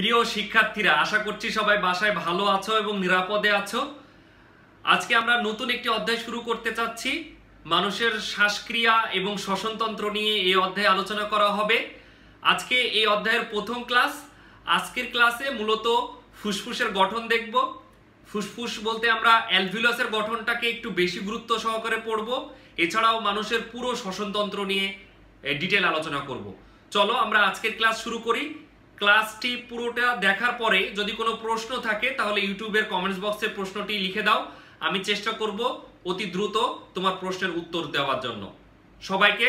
প্রিয় শিক্ষার্থীরা আশা করছি সবাই বাসায় ভালো আছো এবং নিরাপদে আছো আজকে আমরা নতুন একটি অধ্যায় শুরু করতে চাচ্ছি মানুষের শ্বাসক্রিয়া এবং শ্বসনতন্ত্র নিয়ে এই অধ্যায়ে আলোচনা করা হবে আজকে এই অধ্যায়ের প্রথম ক্লাস আজকের ক্লাসে মূলত ফুসফুসের গঠন দেখব ফুসফুস বলতে আমরা অ্যালভিলাসের গঠনটাকে একটু বেশি গুরুত্ব সহকারে পড়ব এছাড়াও মানুষের পুরো শ্বসনতন্ত্র নিয়ে ডিটেল আলোচনা করব চলো আমরা আজকের ক্লাস শুরু করি ক্লাসটি পুরোটা দেখার পরে যদি কোনো প্রশ্ন থাকে তাহলে ইউটিউবের কমেন্টস বক্সে প্রশ্নটি লিখে দাও আমি চেষ্টা করব অতি দ্রুত তোমার প্রশ্নের উত্তর দেওয়ার জন্য সবাইকে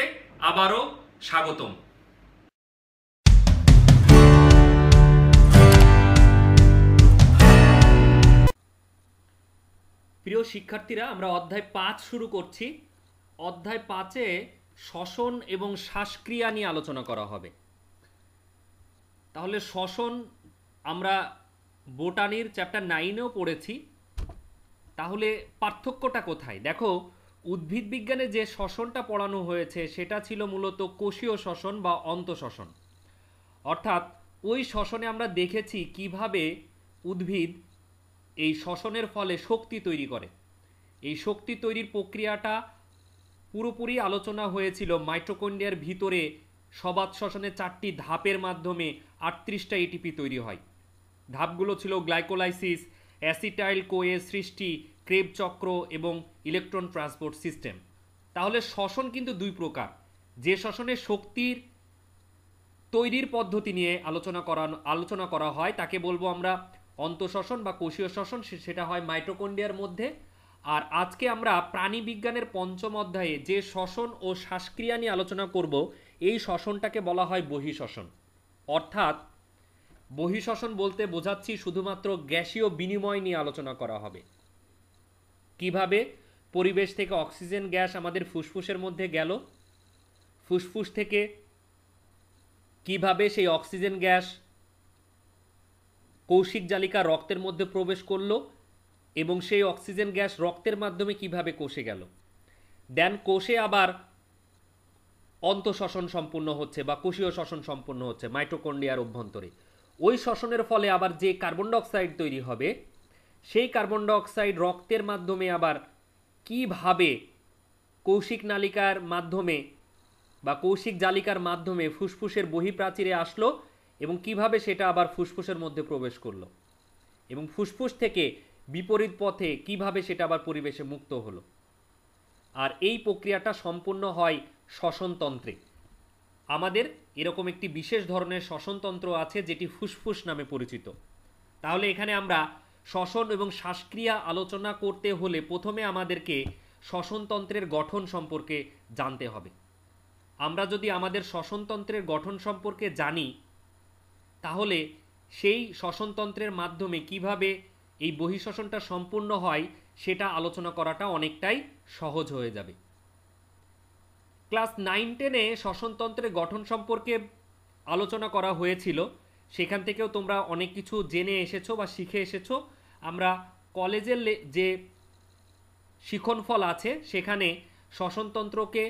আবারও স্বাগতম প্রিয় শিক্ষার্থীরা আমরা অধ্যায় পাঁচ শুরু করছি অধ্যায় পাঁচে শ্বসন এবং শ্বাসক্রিয়া নিয়ে আলোচনা করা হবে তাহলে শ্বসন আমরা বোটানির চ্যাপ্টার নাইনেও পড়েছি তাহলে পার্থক্যটা কোথায় দেখো উদ্ভিদ বিজ্ঞানে যে শ্বসনটা পড়ানো হয়েছে সেটা ছিল মূলত কোষীয় শ্বসন বা অন্তঃশ্বসন অর্থাৎ ওই শ্বসনে আমরা দেখেছি কিভাবে উদ্ভিদ এই শ্বসনের ফলে শক্তি তৈরি করে এই শক্তি তৈরির প্রক্রিয়াটা পুরোপুরি আলোচনা হয়েছিল মাইট্রোকন্ডিয়ার ভিতরে সবাত শ্বসনের চারটি ধাপের মাধ্যমে আটত্রিশটা এটিপি তৈরি হয় ধাপগুলো ছিল গ্লাইকোলাইসিস অ্যাসিটাইল কোয়ে সৃষ্টি ক্রেব চক্র এবং ইলেকট্রন ট্রান্সপোর্ট সিস্টেম তাহলে শ্বসন কিন্তু দুই প্রকার যে শ্বসনে শক্তির তৈরির পদ্ধতি নিয়ে আলোচনা করা আলোচনা করা হয় তাকে বলবো আমরা অন্তঃশ্বসন বা কোষীয় শ্বসন সেটা হয় মাইটোকন্ডিয়ার মধ্যে আর আজকে আমরা প্রাণী বিজ্ঞানের পঞ্চম অধ্যায়ে যে শ্বসন ও শ্বাসক্রিয়া নিয়ে আলোচনা করব এই শ্বসনটাকে বলা হয় বহিঃশ্বসন অর্থাৎ বহিঃশ্বসন বলতে বোঝাচ্ছি শুধুমাত্র গ্যাসীয় বিনিময় নিয়ে আলোচনা করা হবে কিভাবে পরিবেশ থেকে অক্সিজেন গ্যাস আমাদের ফুসফুসের মধ্যে গেল ফুসফুস থেকে কিভাবে সেই অক্সিজেন গ্যাস কৌশিক জালিকা রক্তের মধ্যে প্রবেশ করলো এবং সেই অক্সিজেন গ্যাস রক্তের মাধ্যমে কিভাবে কোষে গেল দেন কোষে আবার অন্তঃশ্বসন সম্পূর্ণ হচ্ছে বা কোষীয় শ্বসন সম্পূর্ণ হচ্ছে মাইটোকন্ডিয়ার অভ্যন্তরে ওই শ্বসনের ফলে আবার যে কার্বন ডাইঅক্সাইড তৈরি হবে সেই কার্বন ডাইঅক্সাইড রক্তের মাধ্যমে আবার কিভাবে কৌশিক নালিকার মাধ্যমে বা কৌশিক জালিকার মাধ্যমে ফুসফুসের বহিপ্রাচীরে আসলো এবং কিভাবে সেটা আবার ফুসফুসের মধ্যে প্রবেশ করলো এবং ফুসফুস থেকে বিপরীত পথে কিভাবে সেটা আবার পরিবেশে মুক্ত হলো আর এই প্রক্রিয়াটা সম্পূর্ণ হয় শ্বসনতন্ত্রে আমাদের এরকম একটি বিশেষ ধরনের শ্বসনতন্ত্র আছে যেটি ফুসফুস নামে পরিচিত তাহলে এখানে আমরা শ্বসন এবং শ্বাসক্রিয়া আলোচনা করতে হলে প্রথমে আমাদেরকে শ্বসনতন্ত্রের গঠন সম্পর্কে জানতে হবে আমরা যদি আমাদের শ্বসনতন্ত্রের গঠন সম্পর্কে জানি তাহলে সেই শ্বসনতন্ত্রের মাধ্যমে কিভাবে এই বহিঃশ্বসনটা সম্পূর্ণ হয় সেটা আলোচনা করাটা অনেকটাই সহজ হয়ে যাবে ক্লাস নাইন টেনে শ্বসনতন্ত্রের গঠন সম্পর্কে আলোচনা করা হয়েছিল সেখান থেকেও তোমরা অনেক কিছু জেনে এসেছো বা শিখে এসেছো আমরা কলেজের যে শিখনফল আছে সেখানে শ্বসনতন্ত্রকে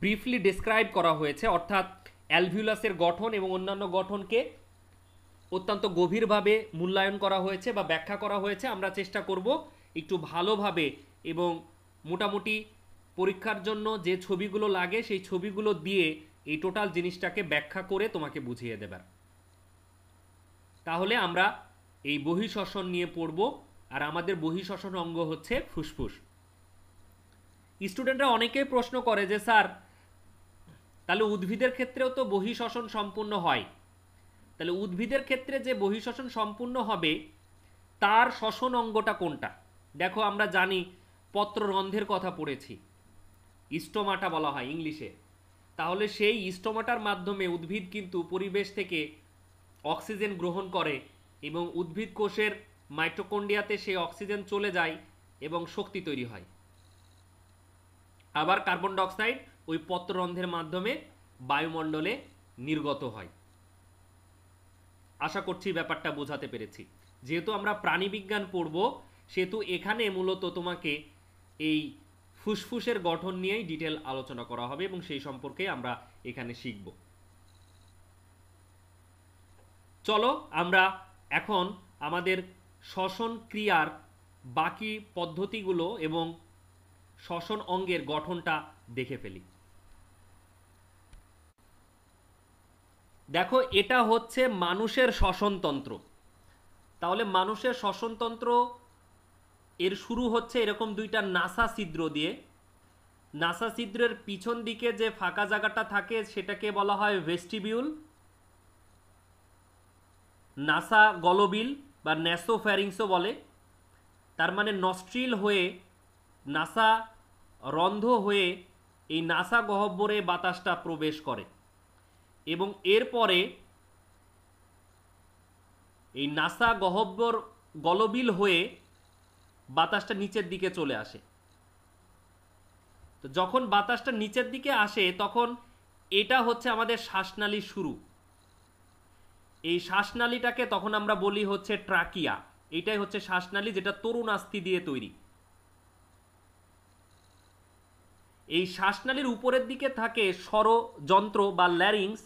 ব্রিফলি ডেসক্রাইব করা হয়েছে অর্থাৎ অ্যালভিউলাসের গঠন এবং অন্যান্য গঠনকে অত্যন্ত গভীরভাবে মূল্যায়ন করা হয়েছে বা ব্যাখ্যা করা হয়েছে আমরা চেষ্টা করব একটু ভালোভাবে এবং মোটামুটি পরীক্ষার জন্য যে ছবিগুলো লাগে সেই ছবিগুলো দিয়ে এই টোটাল জিনিসটাকে ব্যাখ্যা করে তোমাকে বুঝিয়ে দেবার তাহলে আমরা এই বহিঃশ্বসন নিয়ে পড়ব আর আমাদের বহিঃশ্বসন অঙ্গ হচ্ছে ফুসফুস স্টুডেন্টরা অনেকেই প্রশ্ন করে যে স্যার তাহলে উদ্ভিদের ক্ষেত্রেও তো বহিঃশ্বসন সম্পূর্ণ হয় তাহলে উদ্ভিদের ক্ষেত্রে যে বহিঃশ্বসন সম্পূর্ণ হবে তার শ্বসন অঙ্গটা কোনটা দেখো আমরা জানি পত্ররন্ধ্রের কথা পড়েছি ইস্টোমাটা বলা হয় ইংলিশে তাহলে সেই ইস্টোমাটার মাধ্যমে উদ্ভিদ কিন্তু পরিবেশ থেকে অক্সিজেন গ্রহণ করে এবং উদ্ভিদ কোষের মাইটোকন্ডিয়াতে সেই অক্সিজেন চলে যায় এবং শক্তি তৈরি হয় আবার কার্বন ডাইঅক্সাইড ওই পত্ররন্ধ্রের মাধ্যমে বায়ুমণ্ডলে নির্গত হয় আশা করছি ব্যাপারটা বোঝাতে পেরেছি যেহেতু আমরা প্রাণীবিজ্ঞান পড়ব সেহেতু এখানে মূলত তোমাকে এই ফুসফুসের গঠন নিয়েই ডিটেল আলোচনা করা হবে এবং সেই সম্পর্কে আমরা এখানে শিখব চলো আমরা এখন আমাদের শ্বসন ক্রিয়ার বাকি পদ্ধতিগুলো এবং শ্বসন অঙ্গের গঠনটা দেখে ফেলি দেখো এটা হচ্ছে মানুষের শ্বসনতন্ত্র তাহলে মানুষের শ্বসনতন্ত্র এর শুরু হচ্ছে এরকম দুইটা নাসা ছিদ্র দিয়ে নাসা ছিদ্রের পিছন দিকে যে ফাঁকা জায়গাটা থাকে সেটাকে বলা হয় ভেস্টিবিউল নাসা গলবিল বা ন্যাসোফ্যারিংসও বলে তার মানে নস্ট্রিল হয়ে নাসা রন্ধ হয়ে এই নাসা গহব্বরে বাতাসটা প্রবেশ করে এবং এরপরে এই নাসা গহব্বর গলবিল হয়ে বাতাসটা নিচের দিকে চলে আসে তো যখন বাতাসটা নিচের দিকে আসে তখন এটা হচ্ছে আমাদের শ্বাসনালীর শুরু এই শ্বাসনালীটাকে তখন আমরা বলি হচ্ছে ট্রাকিয়া এটাই হচ্ছে শ্বাসনালী যেটা তরুণ আস্তি দিয়ে তৈরি এই শ্বাসনালীর উপরের দিকে থাকে স্বরযন্ত্র বা ল্যারিংস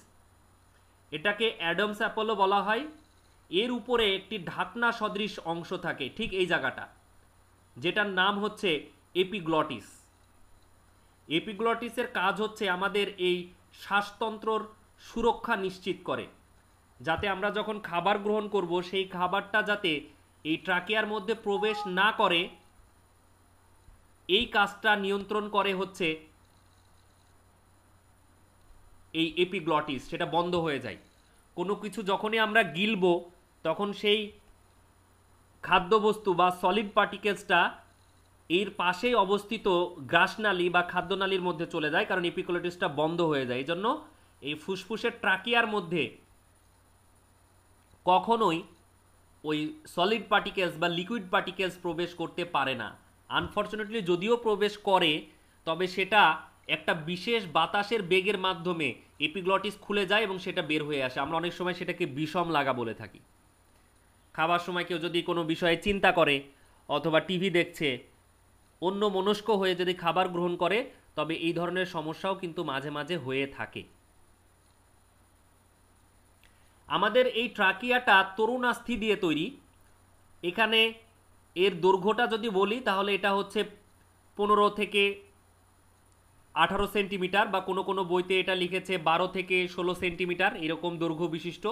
এটাকে অ্যাডামস অ্যাপলও বলা হয় এর উপরে একটি ঢাকনা সদৃশ অংশ থাকে ঠিক এই জায়গাটা যেটার নাম হচ্ছে এপিগ্লটিস এপিগ্লটিসের কাজ হচ্ছে আমাদের এই শ্বাসতন্ত্রর সুরক্ষা নিশ্চিত করে যাতে আমরা যখন খাবার গ্রহণ করব সেই খাবারটা যাতে এই ট্রাকিয়ার মধ্যে প্রবেশ না করে এই কাজটা নিয়ন্ত্রণ করে হচ্ছে এই এপিগ্লটিস সেটা বন্ধ হয়ে যায় কোনো কিছু যখনই আমরা গিলব তখন সেই খাদ্যবস্তু বা সলিড পার্টিকেলসটা এর পাশেই অবস্থিত গ্রাসনালি বা খাদ্যনালীর মধ্যে চলে যায় কারণ ইপিকোলোটিসটা বন্ধ হয়ে যায় এই জন্য এই ফুসফুসের ট্রাকিয়ার মধ্যে কখনোই ওই সলিড পার্টিকেলস বা লিকুইড পার্টিকেলস প্রবেশ করতে পারে না আনফর্চুনেটলি যদিও প্রবেশ করে তবে সেটা একটা বিশেষ বাতাসের বেগের মাধ্যমে এপিগ্লটিস খুলে যায় এবং সেটা বের হয়ে আসে আমরা অনেক সময় সেটাকে বিষম লাগা বলে থাকি খাবার সময় কেউ যদি কোনো বিষয়ে চিন্তা করে অথবা টিভি দেখছে অন্য মনস্ক হয়ে যদি খাবার গ্রহণ করে তবে এই ধরনের সমস্যাও কিন্তু মাঝে মাঝে হয়ে থাকে আমাদের এই ট্রাকিয়াটা তরুণাস্থি দিয়ে তৈরি এখানে এর দৈর্ঘ্যটা যদি বলি তাহলে এটা হচ্ছে পনেরো থেকে আঠারো সেন্টিমিটার বা কোনো কোনো বইতে এটা লিখেছে বারো থেকে ষোলো সেন্টিমিটার এরকম দৈর্ঘ্য বিশিষ্ট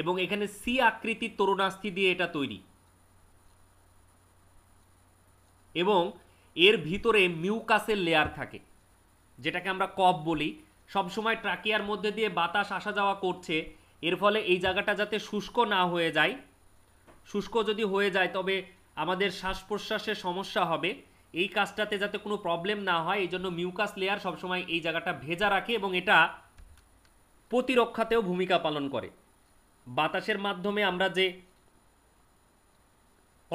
এবং এখানে সি আকৃতির তরুণাস্থি দিয়ে এটা তৈরি এবং এর ভিতরে মিউকাসের লেয়ার থাকে যেটাকে আমরা কপ বলি সবসময় ট্রাকিয়ার মধ্যে দিয়ে বাতাস আসা যাওয়া করছে এর ফলে এই জায়গাটা যাতে শুষ্ক না হয়ে যায় শুষ্ক যদি হয়ে যায় তবে আমাদের শ্বাস প্রশ্বাসের সমস্যা হবে এই কাজটাতে যাতে কোনো প্রবলেম না হয় এই জন্য মিউকাস লেয়ার সবসময় এই জায়গাটা ভেজা রাখে এবং এটা প্রতিরক্ষাতেও ভূমিকা পালন করে বাতাসের মাধ্যমে আমরা যে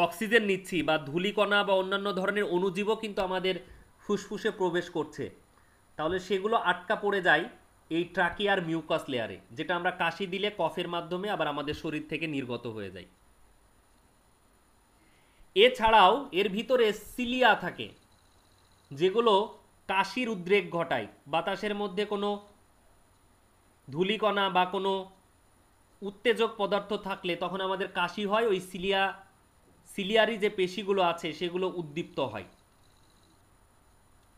অক্সিজেন নিচ্ছি বা ধূলিকণা বা অন্যান্য ধরনের অণুজীবও কিন্তু আমাদের ফুসফুসে প্রবেশ করছে তাহলে সেগুলো আটকা পড়ে যায় এই ট্রাকিয়ার মিউকাস লেয়ারে যেটা আমরা কাশি দিলে কফের মাধ্যমে আবার আমাদের শরীর থেকে নির্গত হয়ে যায় এছাড়াও এর ভিতরে সিলিয়া থাকে যেগুলো কাশির উদ্রেক ঘটায় বাতাসের মধ্যে কোনো ধূলিকণা বা কোনো উত্তেজক পদার্থ থাকলে তখন আমাদের কাশি হয় ওই সিলিয়া সিলিয়ারি যে পেশিগুলো আছে সেগুলো উদ্দীপ্ত হয়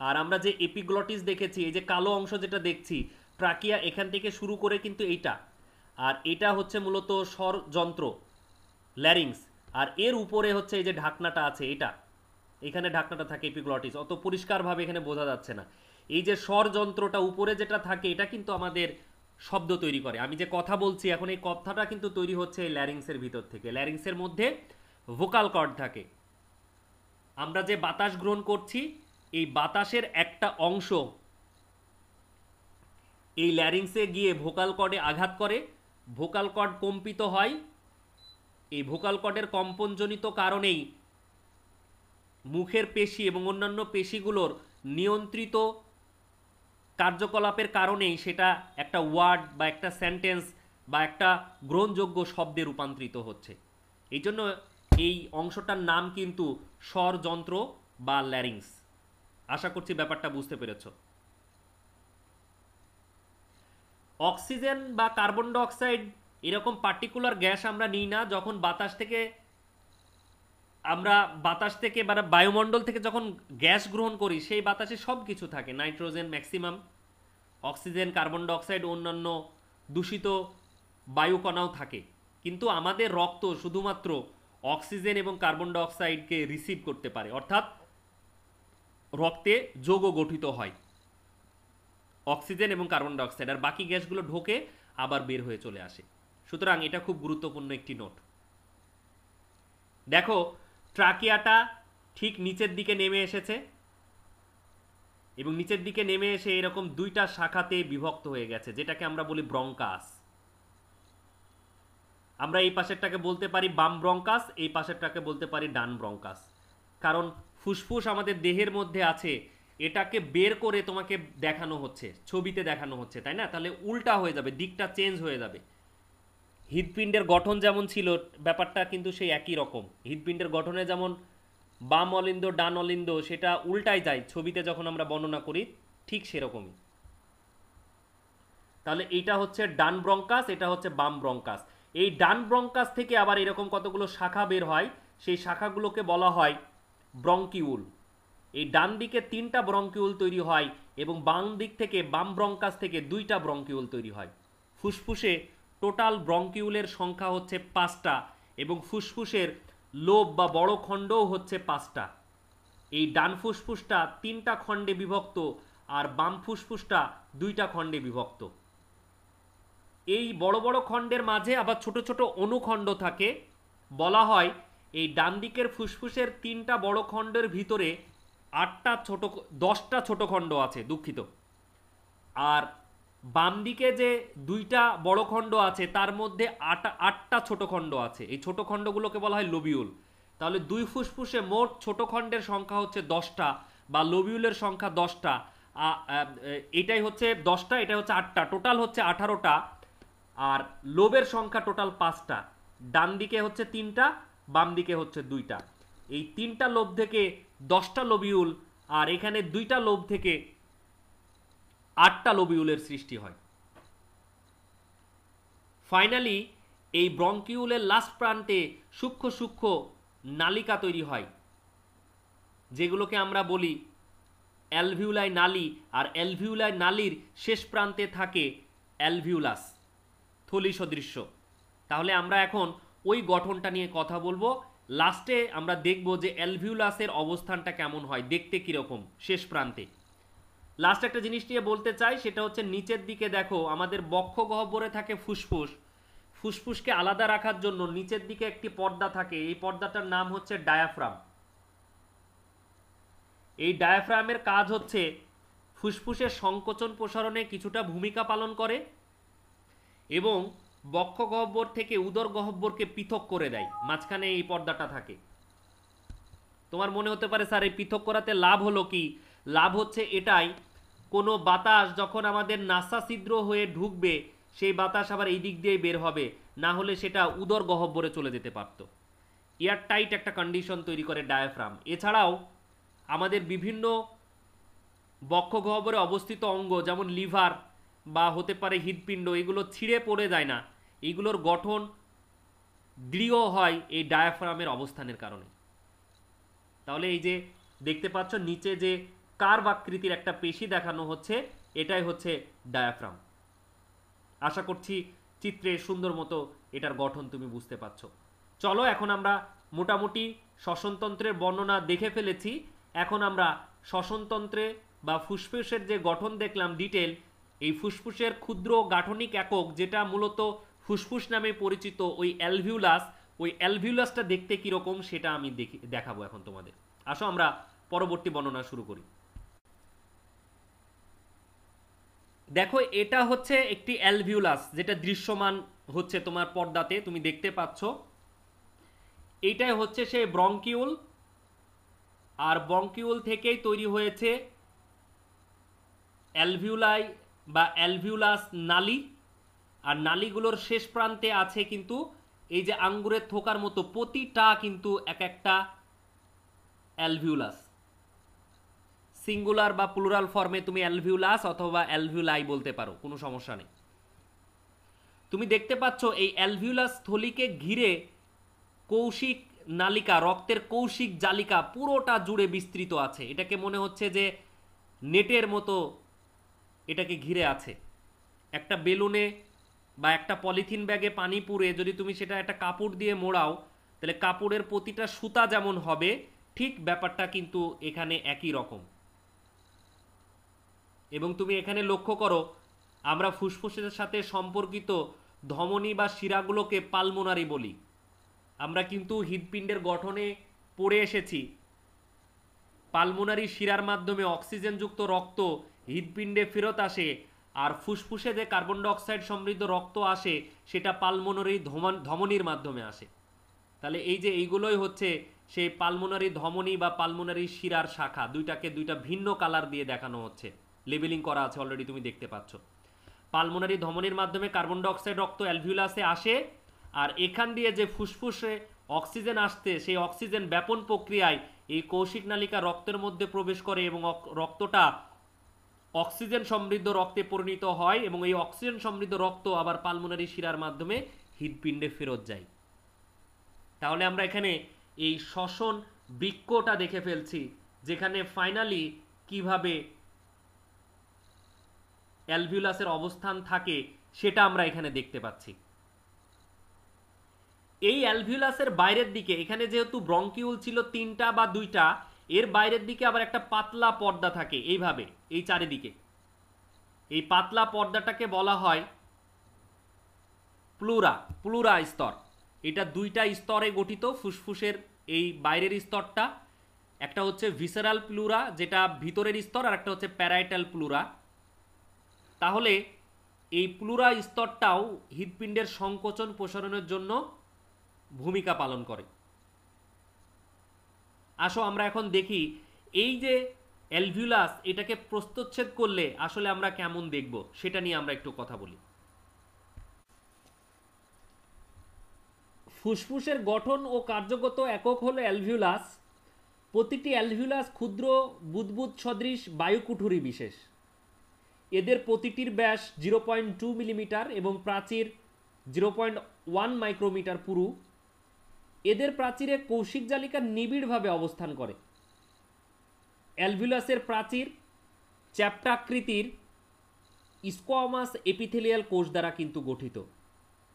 আর আমরা যে এপিগ্লটিস দেখেছি এই যে কালো অংশ যেটা দেখছি ট্রাকিয়া এখান থেকে শুরু করে কিন্তু এইটা আর এটা হচ্ছে মূলত স্বরযন্ত্র ল্যারিংস আর এর উপরে হচ্ছে এই যে ঢাকনাটা আছে এটা এখানে ঢাকনাটা থাকে এপিগ্লটিস অত পরিষ্কারভাবে এখানে বোঝা যাচ্ছে না এই যে স্বরযন্ত্রটা উপরে যেটা থাকে এটা কিন্তু আমাদের শব্দ তৈরি করে আমি যে কথা বলছি এখন এই কথাটা কিন্তু তৈরি হচ্ছে এই ল্যারিংসের ভিতর থেকে ল্যারিংসের মধ্যে ভোকাল কর্ড থাকে আমরা যে বাতাস গ্রহণ করছি এই বাতাসের একটা অংশ এই ল্যারিংসে গিয়ে ভোকাল কর্ডে আঘাত করে ভোকাল কর্ড কম্পিত হয় এই ভোকাল কর্ডের কম্পনজনিত কারণেই মুখের পেশি এবং অন্যান্য পেশিগুলোর নিয়ন্ত্রিত কার্যকলাপের কারণেই সেটা একটা ওয়ার্ড বা একটা সেন্টেন্স বা একটা গ্রহণযোগ্য শব্দে রূপান্তরিত হচ্ছে এই জন্য এই অংশটার নাম কিন্তু স্বরযন্ত্র বা ল্যারিংস আশা করছি ব্যাপারটা বুঝতে পেরেছ অক্সিজেন বা কার্বন ডাইঅক্সাইড এরকম পার্টিকুলার গ্যাস আমরা নিই না যখন বাতাস থেকে আমরা বাতাস থেকে মানে বায়ুমণ্ডল থেকে যখন গ্যাস গ্রহণ করি সেই বাতাসে সব কিছু থাকে nitrogen maximum oxygen carbon dioxide অন্যান্য দূষিত বায়ুকণাও থাকে কিন্তু আমাদের রক্ত শুধুমাত্র অক্সিজেন এবং কার্বন ডাইঅক্সাইডকে রিসিভ করতে পারে অর্থাৎ রক্তে যোগ গঠিত হয় অক্সিজেন এবং কার্বন ডাইঅক্সাইড আর বাকি গ্যাসগুলো ঢোকে আবার বের হয়ে চলে আসে সুতরাং এটা খুব গুরুত্বপূর্ণ একটি নোট দেখো ট্রাকিয়াটা ঠিক নিচের দিকে নেমে এসেছে এবং নিচের দিকে নেমে এসে এরকম দুইটা শাখাতে বিভক্ত হয়ে গেছে যেটাকে আমরা বলি ব্রঙ্কাস আমরা এই পাশেরটাকে বলতে পারি বাম ব্রঙ্কাস এই পাশেরটাকে বলতে পারি ডান ব্রঙ্কাস কারণ ফুসফুস আমাদের দেহের মধ্যে আছে এটাকে বের করে তোমাকে দেখানো হচ্ছে ছবিতে দেখানো হচ্ছে তাই না তাহলে উল্টা হয়ে যাবে দিকটা চেঞ্জ হয়ে যাবে হৃদপিণ্ডের গঠন যেমন ছিল ব্যাপারটা কিন্তু সেই একই রকম হৃদপিণ্ডের গঠনে যেমন বাম অলিন্দ ডান অলিন্দ সেটা উল্টায় যায় ছবিতে যখন আমরা বর্ণনা করি ঠিক সেরকমই তাহলে এটা হচ্ছে ডান ব্রঙ্কাস এটা হচ্ছে বাম ব্রঙ্কাস এই ডান ব্রঙ্কাস থেকে আবার এরকম কতগুলো শাখা বের হয় সেই শাখাগুলোকে বলা হয় ব্রঙ্কিউল এই ডান দিকে তিনটা ব্রঙ্কিউল তৈরি হয় এবং বাম দিক থেকে বাম ব্রঙ্কাস থেকে দুইটা ব্রঙ্কিউল তৈরি হয় ফুসফুসে টোটাল ব্রঙ্কিউলের সংখ্যা হচ্ছে পাঁচটা এবং ফুসফুসের লোভ বা বড় খণ্ডও হচ্ছে পাঁচটা এই ডান ফুসফুসটা তিনটা খণ্ডে বিভক্ত আর বাম ফুসফুসটা দুইটা খণ্ডে বিভক্ত এই বড় বড় খণ্ডের মাঝে আবার ছোট ছোট অনুখণ্ড থাকে বলা হয় এই ডান দিকের ফুসফুসের তিনটা বড় খণ্ডের ভিতরে আটটা ছোট দশটা ছোট খণ্ড আছে দুঃখিত আর বাম দিকে যে দুইটা বড় খণ্ড আছে তার মধ্যে আটা আটটা ছোট খণ্ড আছে এই ছোট খণ্ডগুলোকে বলা হয় লোবিউল তাহলে দুই ফুসফুসে মোট ছোট খণ্ডের সংখ্যা হচ্ছে দশটা বা লোবিউলের সংখ্যা দশটা এটাই হচ্ছে দশটা এটা হচ্ছে আটটা টোটাল হচ্ছে আঠারোটা আর লোবের সংখ্যা টোটাল পাঁচটা ডান দিকে হচ্ছে তিনটা বাম দিকে হচ্ছে দুইটা এই তিনটা লোভ থেকে দশটা লোবিউল আর এখানে দুইটা লোভ থেকে আটটা লোবিউলের সৃষ্টি হয় ফাইনালি এই ব্রঙ্কিউলের লাস্ট প্রান্তে সূক্ষ্ম সূক্ষ্ম নালিকা তৈরি হয় যেগুলোকে আমরা বলি অ্যালভিউলাই নালি আর অ্যালভিউলাই নালির শেষ প্রান্তে থাকে অ্যালভিউলাস থলি সদৃশ্য তাহলে আমরা এখন ওই গঠনটা নিয়ে কথা বলবো লাস্টে আমরা দেখব যে অ্যালভিউলাসের অবস্থানটা কেমন হয় দেখতে কীরকম শেষ প্রান্তে লাস্ট একটা জিনিস নিয়ে বলতে চাই সেটা হচ্ছে নিচের দিকে দেখো আমাদের বক্ষ গহ্বরে থাকে ফুসফুস ফুসফুসকে আলাদা রাখার জন্য নিচের দিকে একটি পর্দা থাকে এই পর্দাটার নাম হচ্ছে ডায়াফ্রাম এই ডায়াফ্রামের কাজ হচ্ছে ফুসফুসের সংকোচন প্রসারণে কিছুটা ভূমিকা পালন করে এবং বক্ষ গহ্বর থেকে উদর গহ্বরকে পৃথক করে দেয় মাঝখানে এই পর্দাটা থাকে তোমার মনে হতে পারে স্যার এই পৃথক করাতে লাভ হলো কি লাভ হচ্ছে এটাই কোনো বাতাস যখন আমাদের নাসা ছিদ্র হয়ে ঢুকবে সেই বাতাস আবার এই দিক দিয়ে বের হবে না হলে সেটা উদর গহব্বরে চলে যেতে পারত এয়ার টাইট একটা কন্ডিশন তৈরি করে ডায়াফ্রাম এছাড়াও আমাদের বিভিন্ন বক্ষ গহ্বরে অবস্থিত অঙ্গ যেমন লিভার বা হতে পারে হৃদপিণ্ড এগুলো ছিঁড়ে পড়ে যায় না এগুলোর গঠন দৃঢ় হয় এই ডায়াফ্রামের অবস্থানের কারণে তাহলে এই যে দেখতে পাচ্ছ নিচে যে বাকৃতির একটা পেশি দেখানো হচ্ছে এটাই হচ্ছে ডায়াফ্রাম আশা করছি চিত্রে সুন্দর মতো এটার গঠন তুমি বুঝতে পারছ চলো এখন আমরা মোটামুটি শ্বসনতন্ত্রের বর্ণনা দেখে ফেলেছি এখন আমরা শ্বসনতন্ত্রে বা ফুসফুসের যে গঠন দেখলাম ডিটেল এই ফুসফুসের ক্ষুদ্র গাঠনিক একক যেটা মূলত ফুসফুস নামে পরিচিত ওই অ্যালভিউলাস ওই অ্যালভিউলাসটা দেখতে কীরকম সেটা আমি দেখি দেখাবো এখন তোমাদের আসো আমরা পরবর্তী বর্ণনা শুরু করি দেখো এটা হচ্ছে একটি অ্যালভিউলাস যেটা দৃশ্যমান হচ্ছে তোমার পর্দাতে তুমি দেখতে পাচ্ছ এটাই হচ্ছে সেই ব্রঙ্কিউল আর ব্রঙ্কিউল থেকেই তৈরি হয়েছে অ্যালভিউলাই বা অ্যালভিউলাস নালি আর নালিগুলোর শেষ প্রান্তে আছে কিন্তু এই যে আঙ্গুরের থোকার মতো প্রতিটা কিন্তু এক একটা অ্যালভিউলাস সিঙ্গুলার বা প্লুরাল ফর্মে তুমি অ্যালভিউলাস অথবা অ্যালভিউলাই বলতে পারো কোনো সমস্যা নেই তুমি দেখতে পাচ্ছ এই অ্যালভিউলাস থলিকে ঘিরে কৌশিক নালিকা রক্তের কৌশিক জালিকা পুরোটা জুড়ে বিস্তৃত আছে এটাকে মনে হচ্ছে যে নেটের মতো এটাকে ঘিরে আছে একটা বেলুনে বা একটা পলিথিন ব্যাগে পানি পুরে যদি তুমি সেটা একটা কাপড় দিয়ে মোড়াও তাহলে কাপড়ের প্রতিটা সুতা যেমন হবে ঠিক ব্যাপারটা কিন্তু এখানে একই রকম এবং তুমি এখানে লক্ষ্য করো আমরা ফুসফুসের সাথে সম্পর্কিত ধমনী বা শিরাগুলোকে পালমোনারি বলি আমরা কিন্তু হৃদপিণ্ডের গঠনে পড়ে এসেছি পালমোনারি শিরার মাধ্যমে অক্সিজেনযুক্ত রক্ত হৃদপিণ্ডে ফেরত আসে আর ফুসফুসে যে কার্বন ডাইঅক্সাইড সমৃদ্ধ রক্ত আসে সেটা পালমোনারি ধমন ধমনীর মাধ্যমে আসে তাহলে এই যে এইগুলোই হচ্ছে সেই পালমোনারি ধমনী বা পালমোনারি শিরার শাখা দুইটাকে দুইটা ভিন্ন কালার দিয়ে দেখানো হচ্ছে লেবেলিং করা আছে অলরেডি তুমি দেখতে পাচ্ছ পালমোনারি ধমনের মাধ্যমে কার্বন ডাইঅক্সাইড রক্ত অ্যালভিউলাসে আসে আর এখান দিয়ে যে ফুসফুসে অক্সিজেন আসতে সেই অক্সিজেন ব্যাপন প্রক্রিয়ায় এই কৌশিক নালিকা রক্তের মধ্যে প্রবেশ করে এবং রক্তটা অক্সিজেন সমৃদ্ধ রক্তে পরিণত হয় এবং এই অক্সিজেন সমৃদ্ধ রক্ত আবার পালমোনারি শিরার মাধ্যমে হৃদপিণ্ডে ফেরত যায় তাহলে আমরা এখানে এই শ্বসন বৃক্ষটা দেখে ফেলছি যেখানে ফাইনালি কিভাবে অ্যালভিউলাসের অবস্থান থাকে সেটা আমরা এখানে দেখতে পাচ্ছি এই অ্যালভিউলাসের বাইরের দিকে এখানে যেহেতু ব্রঙ্কিউল ছিল তিনটা বা দুইটা এর বাইরের দিকে আবার একটা পাতলা পর্দা থাকে এইভাবে এই চারিদিকে এই পাতলা পর্দাটাকে বলা হয় প্লুরা প্লুরা স্তর এটা দুইটা স্তরে গঠিত ফুসফুসের এই বাইরের স্তরটা একটা হচ্ছে ভিসারাল প্লুরা যেটা ভিতরের স্তর আর একটা হচ্ছে প্যারাইটাল প্লুরা তাহলে এই প্লুরা স্তরটাও হৃদপিণ্ডের সংকোচন প্রসারণের জন্য ভূমিকা পালন করে আসো আমরা এখন দেখি এই যে অ্যালভিউলাস এটাকে প্রস্তচ্ছেদ করলে আসলে আমরা কেমন দেখব সেটা নিয়ে আমরা একটু কথা বলি ফুসফুসের গঠন ও কার্যগত একক হলো অ্যালভিউলাস প্রতিটি অ্যালভিউলাস ক্ষুদ্র বুদবুদ সদৃশ বায়ুকুঠুরি বিশেষ এদের প্রতিটির ব্যাস জিরো পয়েন্ট টু মিলিমিটার এবং প্রাচীর জিরো পয়েন্ট ওয়ান মাইক্রোমিটার পুরু এদের প্রাচীরে কৌশিক জালিকা নিবিড়ভাবে অবস্থান করে অ্যালভিলাসের প্রাচীর চ্যাপ্টাকৃতির স্কোয়ামাস এপিথেলিয়াল কোষ দ্বারা কিন্তু গঠিত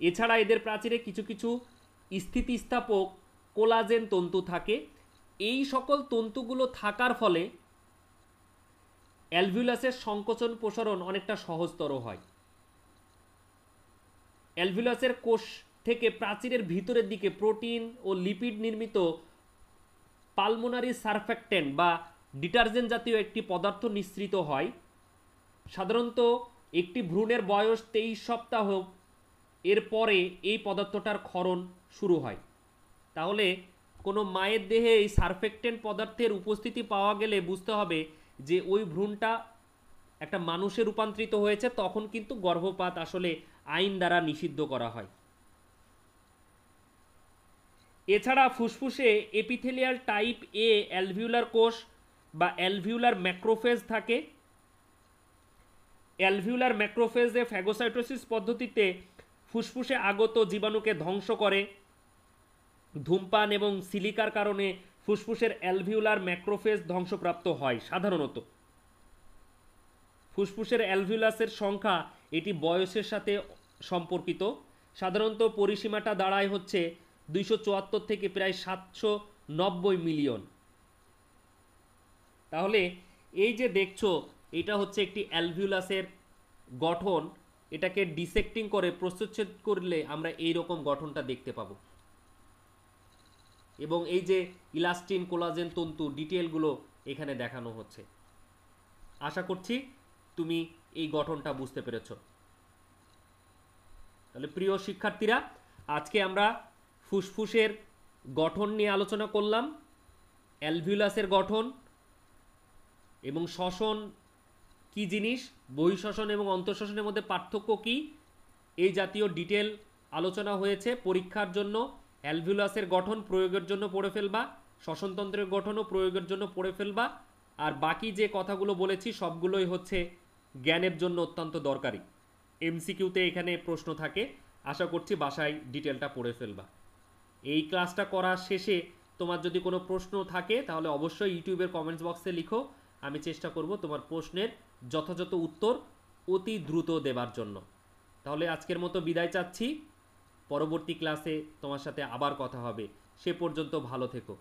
এছাড়া এদের প্রাচীরে কিছু কিছু স্থিতিস্থাপক কোলাজেন তন্তু থাকে এই সকল তন্তুগুলো থাকার ফলে অ্যালভিউলাসের সংকোচন প্রসারণ অনেকটা সহজতর হয় অ্যালভিউলাসের কোষ থেকে প্রাচীরের ভিতরের দিকে প্রোটিন ও লিপিড নির্মিত পালমোনারি সারফ্যাক্টেন বা ডিটারজেন্ট জাতীয় একটি পদার্থ নিঃসৃত হয় সাধারণত একটি ভ্রূণের বয়স তেইশ সপ্তাহ এর পরে এই পদার্থটার ক্ষরণ শুরু হয় তাহলে কোনো মায়ের দেহে এই সারফেক্টেন্ট পদার্থের উপস্থিতি পাওয়া গেলে বুঝতে হবে যে ওই ভ্রূণটা একটা মানুষে রূপান্তরিত হয়েছে তখন কিন্তু গর্ভপাত আসলে আইন দ্বারা নিষিদ্ধ করা হয় এছাড়া ফুসফুসে এপিথেলিয়াল টাইপ এ অ্যালভিউলার কোষ বা অ্যালভিউলার ম্যাক্রোফেজ থাকে অ্যালভিউলার ম্যাক্রোফেজে ফ্যাগোসাইটোসিস পদ্ধতিতে ফুসফুসে আগত জীবাণুকে ধ্বংস করে ধূমপান এবং সিলিকার কারণে ফুসফুসের অ্যালভিউলার ম্যাক্রোফেজ ধ্বংসপ্রাপ্ত হয় সাধারণত ফুসফুসের অ্যালভিউলাসের সংখ্যা এটি বয়সের সাথে সম্পর্কিত সাধারণত পরিসীমাটা দাঁড়ায় হচ্ছে দুইশো থেকে প্রায় সাতশো মিলিয়ন তাহলে এই যে দেখছো এটা হচ্ছে একটি অ্যালভিউলাসের গঠন এটাকে ডিসেক্টিং করে প্রস্তুচ্ছেদ করলে আমরা এই রকম গঠনটা দেখতে পাবো এবং এই যে ইলাস্টিন কোলাজেন তন্তু ডিটেলগুলো এখানে দেখানো হচ্ছে আশা করছি তুমি এই গঠনটা বুঝতে পেরেছ তাহলে প্রিয় শিক্ষার্থীরা আজকে আমরা ফুসফুসের গঠন নিয়ে আলোচনা করলাম অ্যালভিউলাসের গঠন এবং শ্বসন কি জিনিস বহিঃশ্বসন এবং অন্তঃশ্বসনের মধ্যে পার্থক্য কি এই জাতীয় ডিটেল আলোচনা হয়েছে পরীক্ষার জন্য অ্যালভিউলাসের গঠন প্রয়োগের জন্য পড়ে ফেলবা শ্বসনতন্ত্রের গঠনও প্রয়োগের জন্য পড়ে ফেলবা আর বাকি যে কথাগুলো বলেছি সবগুলোই হচ্ছে জ্ঞানের জন্য অত্যন্ত দরকারি এমসিকিউতে এখানে প্রশ্ন থাকে আশা করছি বাসায় ডিটেলটা পড়ে ফেলবা এই ক্লাসটা করার শেষে তোমার যদি কোনো প্রশ্ন থাকে তাহলে অবশ্যই ইউটিউবের কমেন্টস বক্সে লিখো আমি চেষ্টা করব তোমার প্রশ্নের যথাযথ উত্তর অতি দ্রুত দেবার জন্য তাহলে আজকের মতো বিদায় চাচ্ছি পরবর্তী ক্লাসে তোমার সাথে আবার কথা হবে সে পর্যন্ত ভালো থেকো